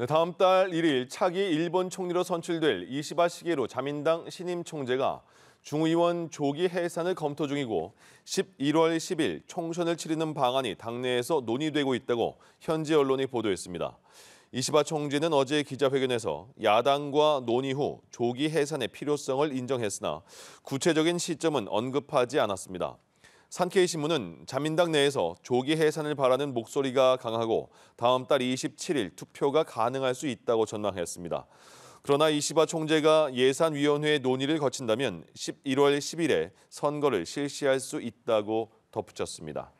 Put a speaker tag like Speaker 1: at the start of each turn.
Speaker 1: 네, 다음 달 1일 차기 일본 총리로 선출될 이시바 시게로 자민당 신임 총재가 중의원 조기 해산을 검토 중이고 11월 10일 총선을 치르는 방안이 당내에서 논의되고 있다고 현지 언론이 보도했습니다. 이시바 총재는 어제 기자회견에서 야당과 논의 후 조기 해산의 필요성을 인정했으나 구체적인 시점은 언급하지 않았습니다. 산케이신문은 자민당 내에서 조기 해산을 바라는 목소리가 강하고 다음 달 27일 투표가 가능할 수 있다고 전망했습니다. 그러나 이시바 총재가 예산위원회 논의를 거친다면 11월 10일에 선거를 실시할 수 있다고 덧붙였습니다.